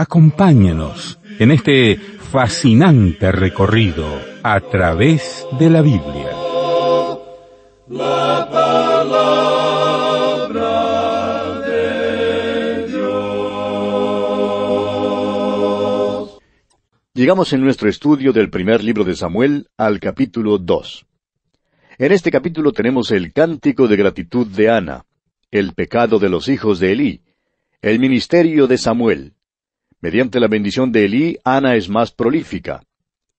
Acompáñenos en este fascinante recorrido a través de la Biblia. Llegamos en nuestro estudio del primer libro de Samuel al capítulo 2. En este capítulo tenemos el cántico de gratitud de Ana, el pecado de los hijos de Elí, el ministerio de Samuel, Mediante la bendición de Elí, Ana es más prolífica.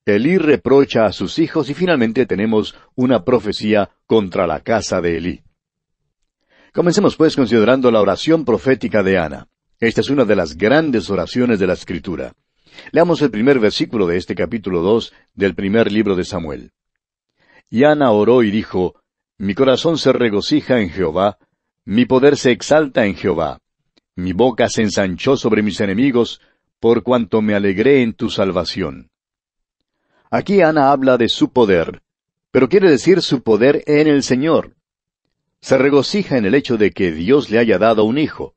Elí reprocha a sus hijos y finalmente tenemos una profecía contra la casa de Elí. Comencemos pues considerando la oración profética de Ana. Esta es una de las grandes oraciones de la Escritura. Leamos el primer versículo de este capítulo 2 del primer libro de Samuel. Y Ana oró y dijo, Mi corazón se regocija en Jehová, mi poder se exalta en Jehová. Mi boca se ensanchó sobre mis enemigos, por cuanto me alegré en tu salvación. Aquí Ana habla de su poder, pero quiere decir su poder en el Señor. Se regocija en el hecho de que Dios le haya dado un hijo.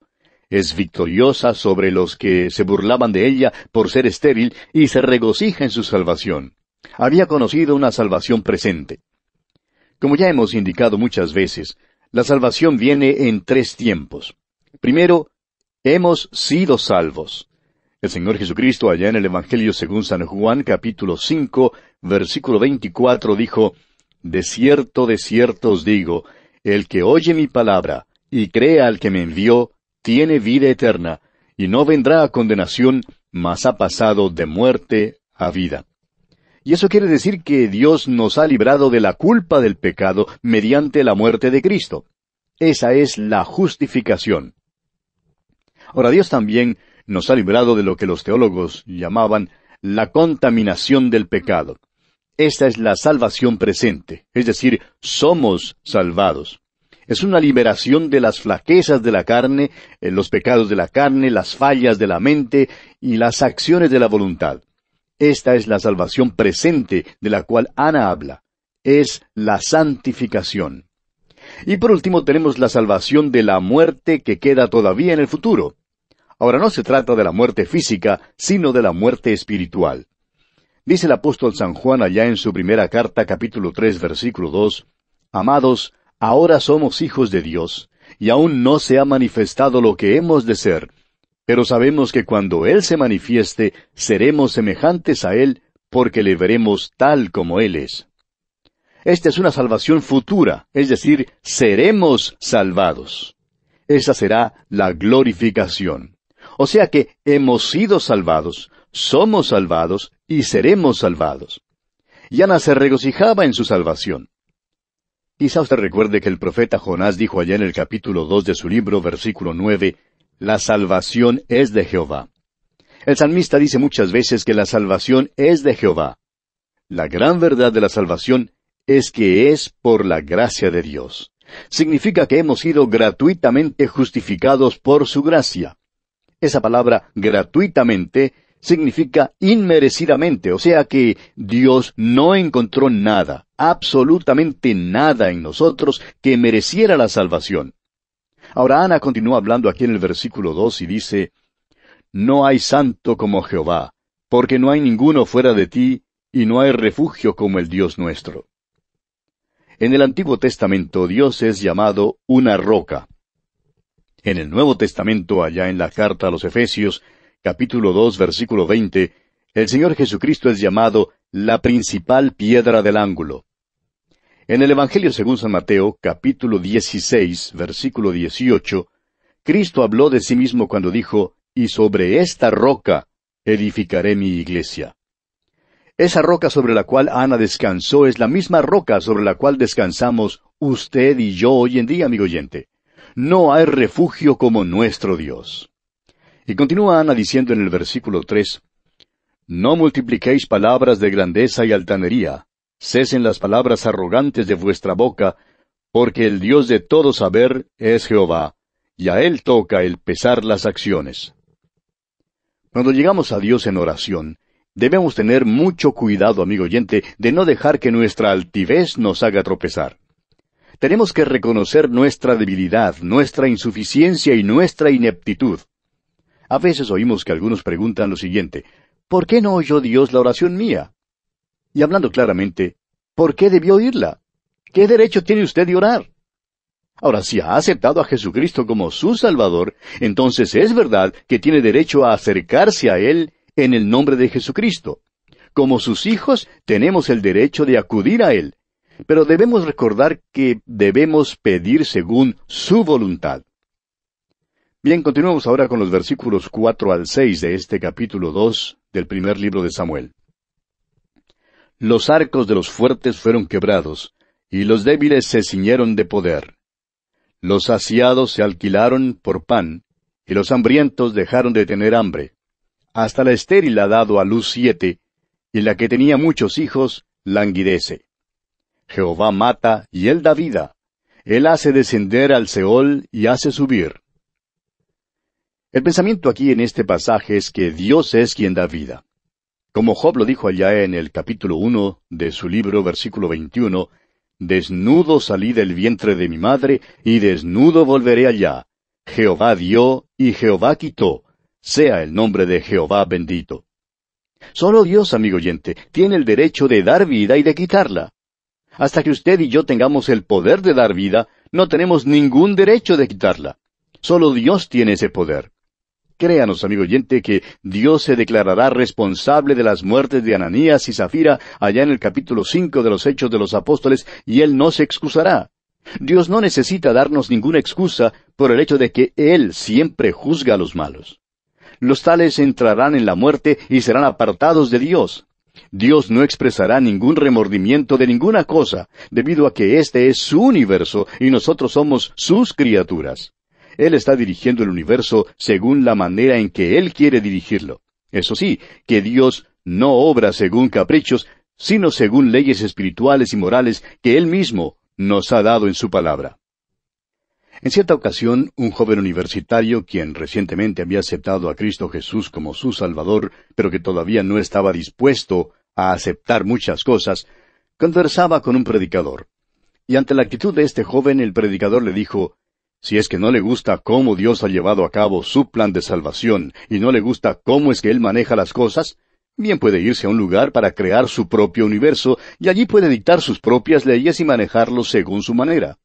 Es victoriosa sobre los que se burlaban de ella por ser estéril y se regocija en su salvación. Había conocido una salvación presente. Como ya hemos indicado muchas veces, la salvación viene en tres tiempos. Primero, hemos sido salvos. El Señor Jesucristo allá en el Evangelio según San Juan capítulo 5 versículo 24 dijo, De cierto, de cierto os digo, el que oye mi palabra y cree al que me envió, tiene vida eterna, y no vendrá a condenación, mas ha pasado de muerte a vida. Y eso quiere decir que Dios nos ha librado de la culpa del pecado mediante la muerte de Cristo. Esa es la justificación. Ahora Dios también nos ha librado de lo que los teólogos llamaban la contaminación del pecado. Esta es la salvación presente, es decir, somos salvados. Es una liberación de las flaquezas de la carne, eh, los pecados de la carne, las fallas de la mente y las acciones de la voluntad. Esta es la salvación presente de la cual Ana habla. Es la santificación. Y por último tenemos la salvación de la muerte que queda todavía en el futuro. Ahora no se trata de la muerte física, sino de la muerte espiritual. Dice el apóstol San Juan allá en su primera carta capítulo 3 versículo 2, Amados, ahora somos hijos de Dios, y aún no se ha manifestado lo que hemos de ser, pero sabemos que cuando Él se manifieste, seremos semejantes a Él, porque le veremos tal como Él es. Esta es una salvación futura, es decir, seremos salvados. Esa será la glorificación. O sea que hemos sido salvados, somos salvados y seremos salvados. Y Ana se regocijaba en su salvación. Quizá usted recuerde que el profeta Jonás dijo allá en el capítulo dos de su libro, versículo nueve, La salvación es de Jehová. El salmista dice muchas veces que la salvación es de Jehová. La gran verdad de la salvación es que es por la gracia de Dios. Significa que hemos sido gratuitamente justificados por su gracia. Esa palabra gratuitamente significa inmerecidamente, o sea que Dios no encontró nada, absolutamente nada en nosotros que mereciera la salvación. Ahora Ana continúa hablando aquí en el versículo 2 y dice, No hay santo como Jehová, porque no hay ninguno fuera de ti, y no hay refugio como el Dios nuestro. En el Antiguo Testamento Dios es llamado una roca. En el Nuevo Testamento, allá en la carta a los Efesios, capítulo 2, versículo 20, el Señor Jesucristo es llamado la principal piedra del ángulo. En el Evangelio según San Mateo, capítulo 16, versículo 18, Cristo habló de sí mismo cuando dijo, Y sobre esta roca edificaré mi iglesia. Esa roca sobre la cual Ana descansó es la misma roca sobre la cual descansamos usted y yo hoy en día, amigo oyente. No hay refugio como nuestro Dios. Y continúa Ana diciendo en el versículo 3, No multipliquéis palabras de grandeza y altanería, cesen las palabras arrogantes de vuestra boca, porque el Dios de todo saber es Jehová, y a Él toca el pesar las acciones. Cuando llegamos a Dios en oración, debemos tener mucho cuidado, amigo oyente, de no dejar que nuestra altivez nos haga tropezar tenemos que reconocer nuestra debilidad, nuestra insuficiencia y nuestra ineptitud. A veces oímos que algunos preguntan lo siguiente, ¿por qué no oyó Dios la oración mía? Y hablando claramente, ¿por qué debió oírla? ¿Qué derecho tiene usted de orar? Ahora, si ha aceptado a Jesucristo como su Salvador, entonces es verdad que tiene derecho a acercarse a Él en el nombre de Jesucristo. Como sus hijos, tenemos el derecho de acudir a Él, pero debemos recordar que debemos pedir según su voluntad. Bien, continuamos ahora con los versículos cuatro al seis de este capítulo dos del primer libro de Samuel. Los arcos de los fuertes fueron quebrados, y los débiles se ciñeron de poder. Los saciados se alquilaron por pan, y los hambrientos dejaron de tener hambre. Hasta la estéril ha dado a luz siete, y la que tenía muchos hijos languidece. Jehová mata y él da vida. Él hace descender al Seol y hace subir. El pensamiento aquí en este pasaje es que Dios es quien da vida. Como Job lo dijo allá en el capítulo 1 de su libro, versículo 21, Desnudo salí del vientre de mi madre, y desnudo volveré allá. Jehová dio, y Jehová quitó. Sea el nombre de Jehová bendito. Solo Dios, amigo oyente, tiene el derecho de dar vida y de quitarla. Hasta que usted y yo tengamos el poder de dar vida, no tenemos ningún derecho de quitarla. Solo Dios tiene ese poder. Créanos, amigo oyente, que Dios se declarará responsable de las muertes de Ananías y Zafira allá en el capítulo cinco de los Hechos de los Apóstoles, y Él no se excusará. Dios no necesita darnos ninguna excusa por el hecho de que Él siempre juzga a los malos. Los tales entrarán en la muerte y serán apartados de Dios, Dios no expresará ningún remordimiento de ninguna cosa, debido a que este es su universo y nosotros somos sus criaturas. Él está dirigiendo el universo según la manera en que Él quiere dirigirlo. Eso sí, que Dios no obra según caprichos, sino según leyes espirituales y morales que Él mismo nos ha dado en su palabra. En cierta ocasión, un joven universitario, quien recientemente había aceptado a Cristo Jesús como su Salvador, pero que todavía no estaba dispuesto a aceptar muchas cosas, conversaba con un predicador. Y ante la actitud de este joven el predicador le dijo, si es que no le gusta cómo Dios ha llevado a cabo su plan de salvación y no le gusta cómo es que Él maneja las cosas, bien puede irse a un lugar para crear su propio universo y allí puede dictar sus propias leyes y manejarlos según su manera.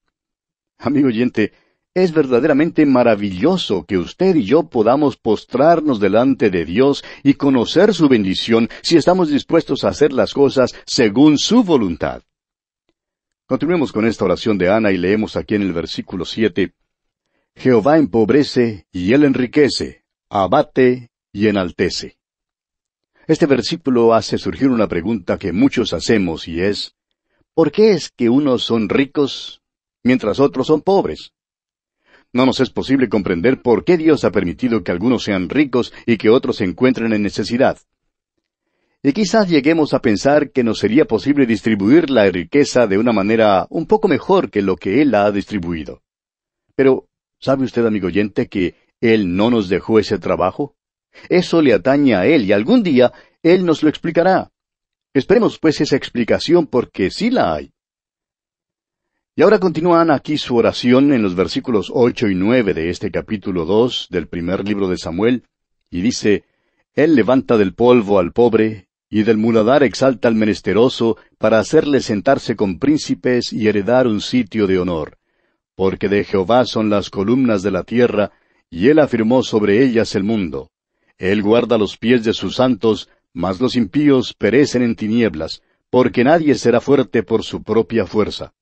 Amigo oyente, es verdaderamente maravilloso que usted y yo podamos postrarnos delante de Dios y conocer su bendición si estamos dispuestos a hacer las cosas según su voluntad. Continuemos con esta oración de Ana y leemos aquí en el versículo 7 Jehová empobrece y él enriquece, abate y enaltece. Este versículo hace surgir una pregunta que muchos hacemos y es, ¿por qué es que unos son ricos mientras otros son pobres? No nos es posible comprender por qué Dios ha permitido que algunos sean ricos y que otros se encuentren en necesidad. Y quizás lleguemos a pensar que nos sería posible distribuir la riqueza de una manera un poco mejor que lo que Él la ha distribuido. Pero, ¿sabe usted, amigo oyente, que Él no nos dejó ese trabajo? Eso le atañe a Él y algún día Él nos lo explicará. Esperemos pues esa explicación porque sí la hay. Y ahora continúan aquí su oración en los versículos ocho y nueve de este capítulo dos del primer libro de Samuel, y dice Él levanta del polvo al pobre, y del muladar exalta al menesteroso, para hacerle sentarse con príncipes y heredar un sitio de honor. Porque de Jehová son las columnas de la tierra, y él afirmó sobre ellas el mundo. Él guarda los pies de sus santos, mas los impíos perecen en tinieblas, porque nadie será fuerte por su propia fuerza.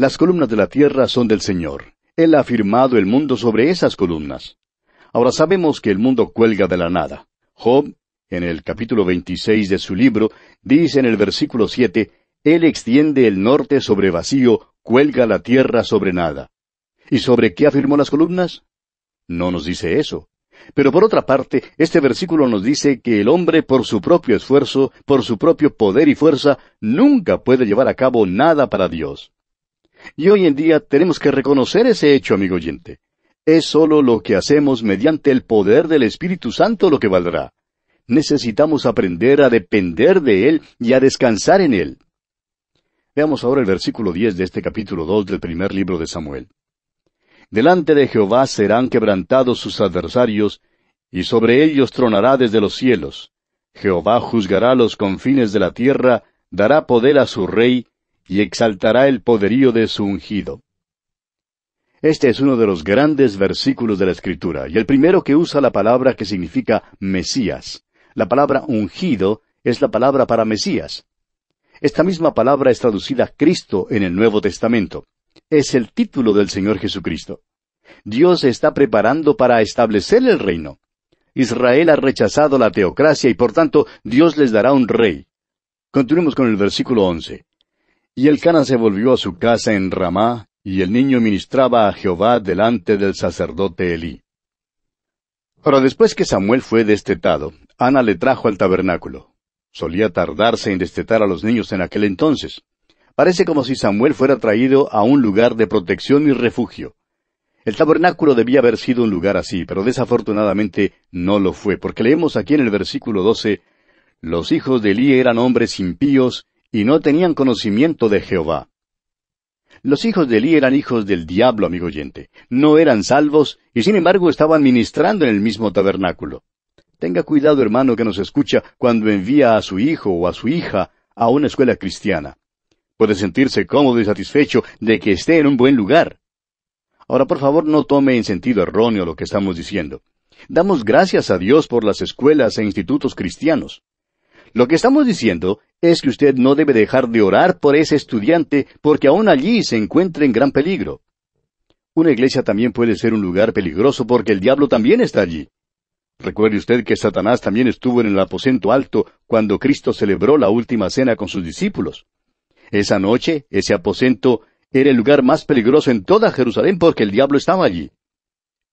Las columnas de la tierra son del Señor. Él ha firmado el mundo sobre esas columnas. Ahora sabemos que el mundo cuelga de la nada. Job, en el capítulo 26 de su libro, dice en el versículo 7, Él extiende el norte sobre vacío, cuelga la tierra sobre nada. ¿Y sobre qué afirmó las columnas? No nos dice eso. Pero por otra parte, este versículo nos dice que el hombre por su propio esfuerzo, por su propio poder y fuerza, nunca puede llevar a cabo nada para Dios. Y hoy en día tenemos que reconocer ese hecho, amigo oyente. Es sólo lo que hacemos mediante el poder del Espíritu Santo lo que valdrá. Necesitamos aprender a depender de Él y a descansar en Él. Veamos ahora el versículo 10 de este capítulo 2 del primer libro de Samuel. Delante de Jehová serán quebrantados sus adversarios, y sobre ellos tronará desde los cielos. Jehová juzgará los confines de la tierra, dará poder a su rey, y exaltará el poderío de su ungido. Este es uno de los grandes versículos de la Escritura, y el primero que usa la palabra que significa Mesías. La palabra ungido es la palabra para Mesías. Esta misma palabra es traducida Cristo en el Nuevo Testamento. Es el título del Señor Jesucristo. Dios está preparando para establecer el reino. Israel ha rechazado la teocracia y por tanto Dios les dará un rey. Continuemos con el versículo once. Y el Cana se volvió a su casa en Ramá, y el niño ministraba a Jehová delante del sacerdote Elí. Ahora después que Samuel fue destetado, Ana le trajo al tabernáculo. Solía tardarse en destetar a los niños en aquel entonces. Parece como si Samuel fuera traído a un lugar de protección y refugio. El tabernáculo debía haber sido un lugar así, pero desafortunadamente no lo fue, porque leemos aquí en el versículo 12, Los hijos de Elí eran hombres impíos y no tenían conocimiento de Jehová. Los hijos de Elí eran hijos del diablo, amigo oyente. No eran salvos y sin embargo estaban ministrando en el mismo tabernáculo. Tenga cuidado, hermano, que nos escucha cuando envía a su hijo o a su hija a una escuela cristiana. Puede sentirse cómodo y satisfecho de que esté en un buen lugar. Ahora, por favor, no tome en sentido erróneo lo que estamos diciendo. Damos gracias a Dios por las escuelas e institutos cristianos. Lo que estamos diciendo es que usted no debe dejar de orar por ese estudiante porque aún allí se encuentra en gran peligro. Una iglesia también puede ser un lugar peligroso porque el diablo también está allí. Recuerde usted que Satanás también estuvo en el aposento alto cuando Cristo celebró la última cena con sus discípulos. Esa noche, ese aposento era el lugar más peligroso en toda Jerusalén porque el diablo estaba allí.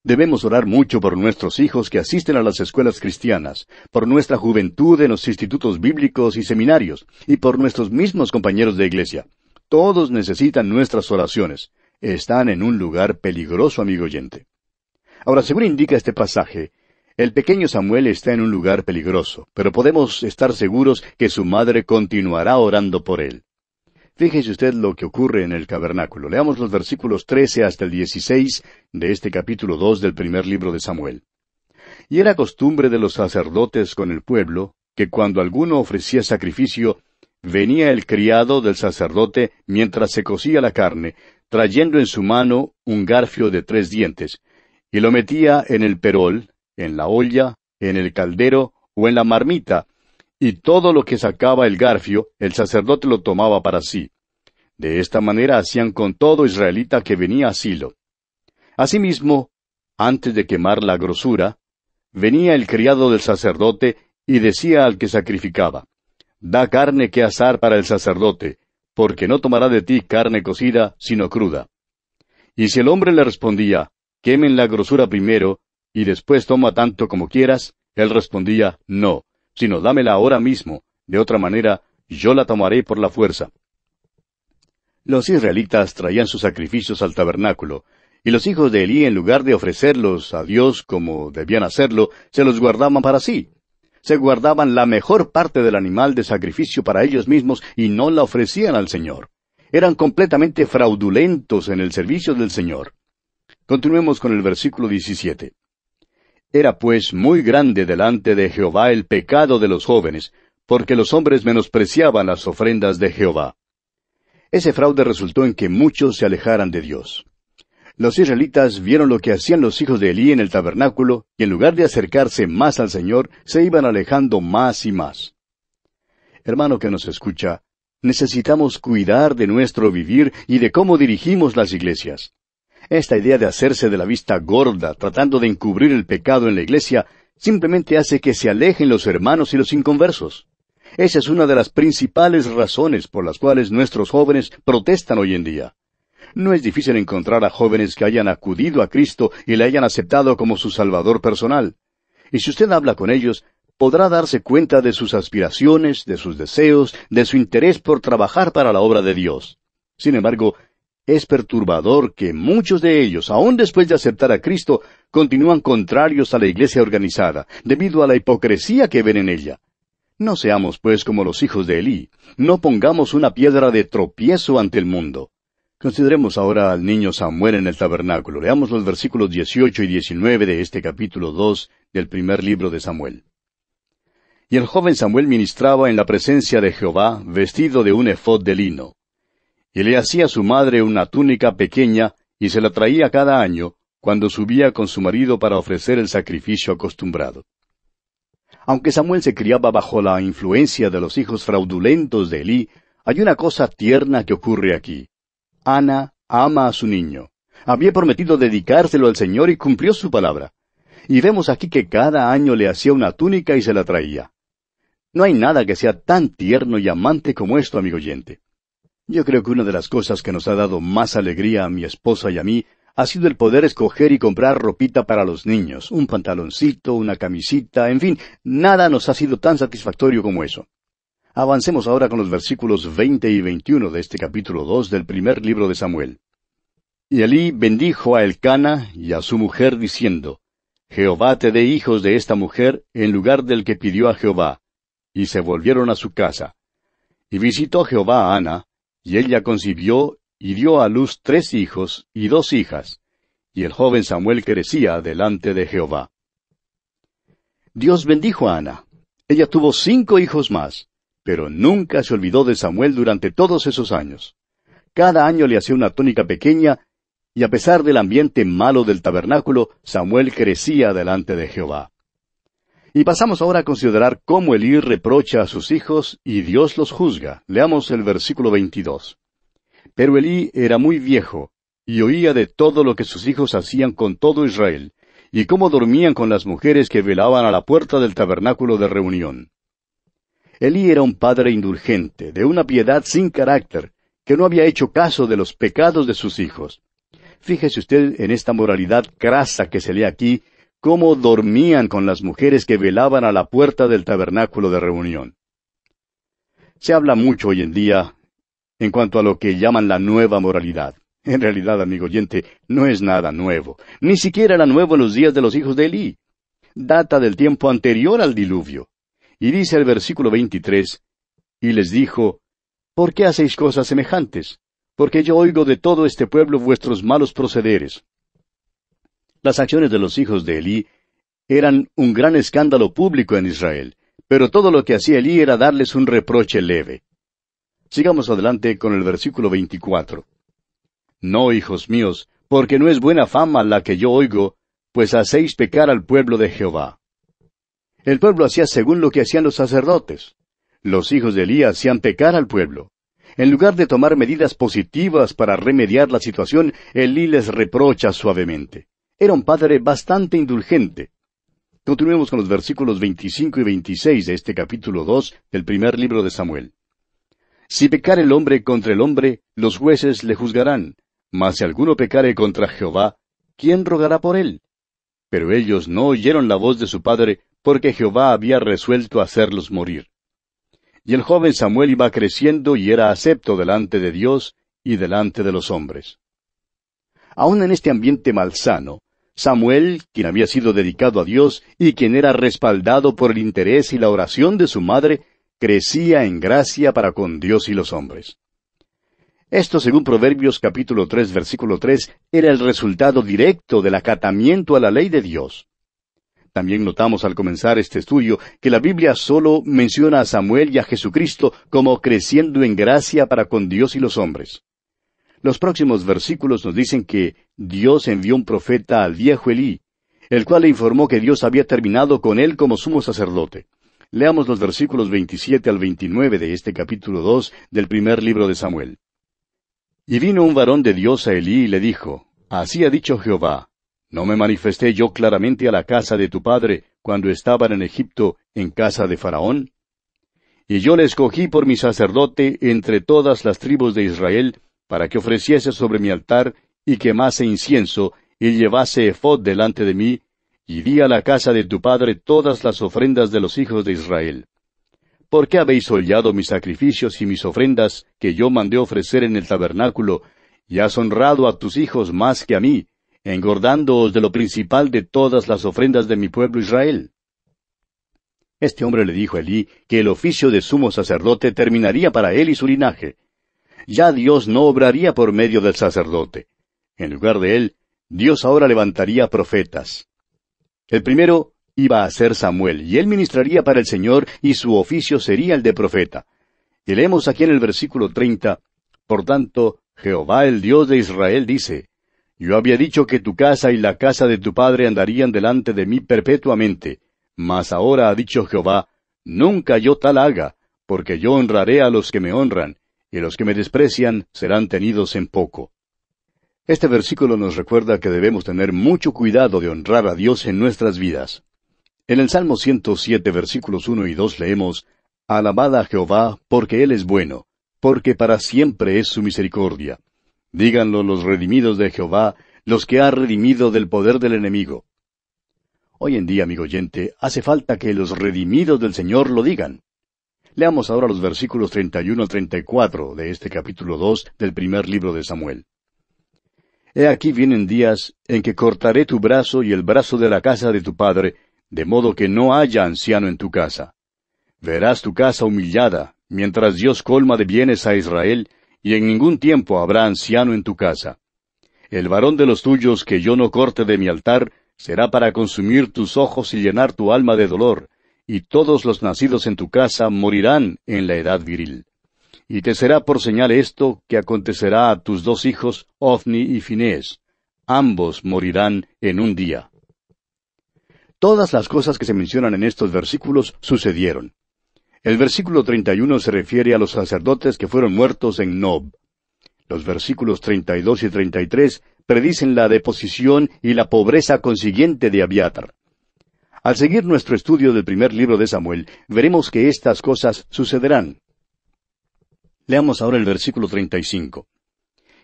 Debemos orar mucho por nuestros hijos que asisten a las escuelas cristianas, por nuestra juventud en los institutos bíblicos y seminarios, y por nuestros mismos compañeros de iglesia. Todos necesitan nuestras oraciones. Están en un lugar peligroso, amigo oyente. Ahora, según indica este pasaje, el pequeño Samuel está en un lugar peligroso, pero podemos estar seguros que su madre continuará orando por él. Fíjese usted lo que ocurre en el tabernáculo. Leamos los versículos 13 hasta el 16 de este capítulo 2 del primer libro de Samuel. Y era costumbre de los sacerdotes con el pueblo que cuando alguno ofrecía sacrificio, venía el criado del sacerdote mientras se cocía la carne, trayendo en su mano un garfio de tres dientes, y lo metía en el perol, en la olla, en el caldero o en la marmita, y todo lo que sacaba el garfio, el sacerdote lo tomaba para sí. De esta manera hacían con todo israelita que venía asilo. Asimismo, antes de quemar la grosura, venía el criado del sacerdote y decía al que sacrificaba, Da carne que asar para el sacerdote, porque no tomará de ti carne cocida, sino cruda. Y si el hombre le respondía, Quemen la grosura primero, y después toma tanto como quieras, él respondía, No, sino dámela ahora mismo, de otra manera yo la tomaré por la fuerza. Los israelitas traían sus sacrificios al tabernáculo, y los hijos de Elí, en lugar de ofrecerlos a Dios como debían hacerlo, se los guardaban para sí. Se guardaban la mejor parte del animal de sacrificio para ellos mismos y no la ofrecían al Señor. Eran completamente fraudulentos en el servicio del Señor. Continuemos con el versículo 17. Era pues muy grande delante de Jehová el pecado de los jóvenes, porque los hombres menospreciaban las ofrendas de Jehová. Ese fraude resultó en que muchos se alejaran de Dios. Los israelitas vieron lo que hacían los hijos de Elí en el tabernáculo, y en lugar de acercarse más al Señor, se iban alejando más y más. Hermano que nos escucha, necesitamos cuidar de nuestro vivir y de cómo dirigimos las iglesias. Esta idea de hacerse de la vista gorda, tratando de encubrir el pecado en la iglesia, simplemente hace que se alejen los hermanos y los inconversos. Esa es una de las principales razones por las cuales nuestros jóvenes protestan hoy en día. No es difícil encontrar a jóvenes que hayan acudido a Cristo y le hayan aceptado como su Salvador personal. Y si usted habla con ellos, podrá darse cuenta de sus aspiraciones, de sus deseos, de su interés por trabajar para la obra de Dios. Sin embargo, es perturbador que muchos de ellos, aun después de aceptar a Cristo, continúan contrarios a la iglesia organizada, debido a la hipocresía que ven en ella. No seamos, pues, como los hijos de Elí, no pongamos una piedra de tropiezo ante el mundo. Consideremos ahora al niño Samuel en el tabernáculo. Leamos los versículos 18 y 19 de este capítulo 2 del primer libro de Samuel. Y el joven Samuel ministraba en la presencia de Jehová, vestido de un efod de lino y le hacía a su madre una túnica pequeña y se la traía cada año cuando subía con su marido para ofrecer el sacrificio acostumbrado. Aunque Samuel se criaba bajo la influencia de los hijos fraudulentos de Elí, hay una cosa tierna que ocurre aquí. Ana ama a su niño. Había prometido dedicárselo al Señor y cumplió su palabra. Y vemos aquí que cada año le hacía una túnica y se la traía. No hay nada que sea tan tierno y amante como esto, amigo oyente. Yo creo que una de las cosas que nos ha dado más alegría a mi esposa y a mí ha sido el poder escoger y comprar ropita para los niños, un pantaloncito, una camisita, en fin, nada nos ha sido tan satisfactorio como eso. Avancemos ahora con los versículos 20 y 21 de este capítulo 2 del primer libro de Samuel. Y Elí bendijo a Elcana y a su mujer diciendo, Jehová te dé hijos de esta mujer en lugar del que pidió a Jehová. Y se volvieron a su casa. Y visitó Jehová a Ana, y ella concibió y dio a luz tres hijos y dos hijas. Y el joven Samuel crecía delante de Jehová. Dios bendijo a Ana. Ella tuvo cinco hijos más, pero nunca se olvidó de Samuel durante todos esos años. Cada año le hacía una túnica pequeña, y a pesar del ambiente malo del tabernáculo, Samuel crecía delante de Jehová. Y pasamos ahora a considerar cómo Elí reprocha a sus hijos y Dios los juzga. Leamos el versículo 22. Pero Elí era muy viejo y oía de todo lo que sus hijos hacían con todo Israel y cómo dormían con las mujeres que velaban a la puerta del tabernáculo de reunión. Elí era un padre indulgente, de una piedad sin carácter, que no había hecho caso de los pecados de sus hijos. Fíjese usted en esta moralidad crasa que se lee aquí cómo dormían con las mujeres que velaban a la puerta del tabernáculo de reunión. Se habla mucho hoy en día en cuanto a lo que llaman la nueva moralidad. En realidad, amigo oyente, no es nada nuevo, ni siquiera era nuevo en los días de los hijos de Elí. Data del tiempo anterior al diluvio. Y dice el versículo 23, y les dijo, ¿Por qué hacéis cosas semejantes? Porque yo oigo de todo este pueblo vuestros malos procederes. Las acciones de los hijos de Elí eran un gran escándalo público en Israel, pero todo lo que hacía Elí era darles un reproche leve. Sigamos adelante con el versículo 24. No, hijos míos, porque no es buena fama la que yo oigo, pues hacéis pecar al pueblo de Jehová. El pueblo hacía según lo que hacían los sacerdotes. Los hijos de Elí hacían pecar al pueblo. En lugar de tomar medidas positivas para remediar la situación, Elí les reprocha suavemente era un padre bastante indulgente. Continuemos con los versículos 25 y 26 de este capítulo 2 del primer libro de Samuel. Si pecare el hombre contra el hombre, los jueces le juzgarán, mas si alguno pecare contra Jehová, ¿quién rogará por él? Pero ellos no oyeron la voz de su padre, porque Jehová había resuelto hacerlos morir. Y el joven Samuel iba creciendo y era acepto delante de Dios y delante de los hombres. Aun en este ambiente malsano, Samuel, quien había sido dedicado a Dios y quien era respaldado por el interés y la oración de su madre, crecía en gracia para con Dios y los hombres. Esto, según Proverbios capítulo 3, versículo 3, era el resultado directo del acatamiento a la ley de Dios. También notamos al comenzar este estudio que la Biblia solo menciona a Samuel y a Jesucristo como creciendo en gracia para con Dios y los hombres. Los próximos versículos nos dicen que Dios envió un profeta al viejo Elí, el cual le informó que Dios había terminado con él como sumo sacerdote. Leamos los versículos 27 al 29 de este capítulo 2 del primer libro de Samuel. Y vino un varón de Dios a Elí y le dijo, Así ha dicho Jehová, ¿no me manifesté yo claramente a la casa de tu padre cuando estaban en Egipto en casa de Faraón? Y yo le escogí por mi sacerdote entre todas las tribus de Israel, para que ofreciese sobre mi altar y quemase incienso y llevase ephod delante de mí, y di a la casa de tu padre todas las ofrendas de los hijos de Israel. ¿Por qué habéis hollado mis sacrificios y mis ofrendas que yo mandé ofrecer en el tabernáculo, y has honrado a tus hijos más que a mí, engordándoos de lo principal de todas las ofrendas de mi pueblo Israel? Este hombre le dijo a Elí que el oficio de sumo sacerdote terminaría para él y su linaje, ya Dios no obraría por medio del sacerdote. En lugar de él, Dios ahora levantaría profetas. El primero iba a ser Samuel, y él ministraría para el Señor, y su oficio sería el de profeta. Y leemos aquí en el versículo 30 Por tanto, Jehová el Dios de Israel dice, Yo había dicho que tu casa y la casa de tu padre andarían delante de mí perpetuamente, mas ahora ha dicho Jehová, Nunca yo tal haga, porque yo honraré a los que me honran, y los que me desprecian serán tenidos en poco. Este versículo nos recuerda que debemos tener mucho cuidado de honrar a Dios en nuestras vidas. En el Salmo 107, versículos 1 y 2 leemos, Alabad a Jehová, porque Él es bueno, porque para siempre es su misericordia. Díganlo los redimidos de Jehová, los que ha redimido del poder del enemigo. Hoy en día, amigo oyente, hace falta que los redimidos del Señor lo digan. Leamos ahora los versículos 31 al 34 de este capítulo 2 del primer libro de Samuel. He aquí vienen días en que cortaré tu brazo y el brazo de la casa de tu padre, de modo que no haya anciano en tu casa. Verás tu casa humillada, mientras Dios colma de bienes a Israel, y en ningún tiempo habrá anciano en tu casa. El varón de los tuyos que yo no corte de mi altar, será para consumir tus ojos y llenar tu alma de dolor, y todos los nacidos en tu casa morirán en la edad viril. Y te será por señal esto que acontecerá a tus dos hijos, Ofni y Finés. Ambos morirán en un día. Todas las cosas que se mencionan en estos versículos sucedieron. El versículo 31 se refiere a los sacerdotes que fueron muertos en Nob. Los versículos 32 y 33 predicen la deposición y la pobreza consiguiente de Abiatar. Al seguir nuestro estudio del primer libro de Samuel, veremos que estas cosas sucederán. Leamos ahora el versículo 35.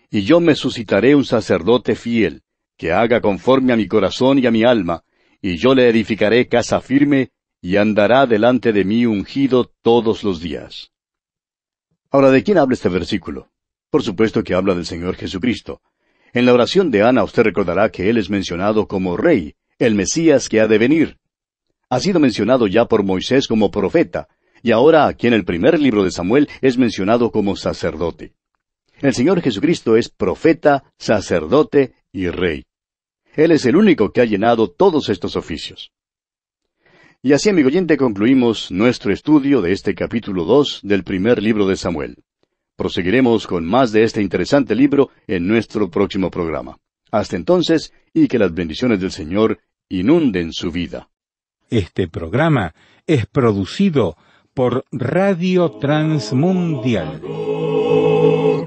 Y yo me suscitaré un sacerdote fiel, que haga conforme a mi corazón y a mi alma, y yo le edificaré casa firme, y andará delante de mí ungido todos los días. Ahora, ¿de quién habla este versículo? Por supuesto que habla del Señor Jesucristo. En la oración de Ana usted recordará que Él es mencionado como Rey, el Mesías que ha de venir ha sido mencionado ya por Moisés como profeta, y ahora aquí en el primer libro de Samuel es mencionado como sacerdote. El Señor Jesucristo es profeta, sacerdote y rey. Él es el único que ha llenado todos estos oficios. Y así, amigo oyente, concluimos nuestro estudio de este capítulo 2 del primer libro de Samuel. Proseguiremos con más de este interesante libro en nuestro próximo programa. Hasta entonces, y que las bendiciones del Señor inunden su vida. Este programa es producido por Radio Transmundial.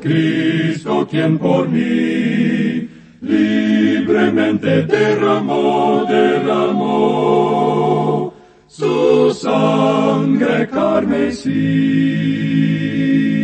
Cristo, quien por mí libremente derramó, derramó su sangre carmesí.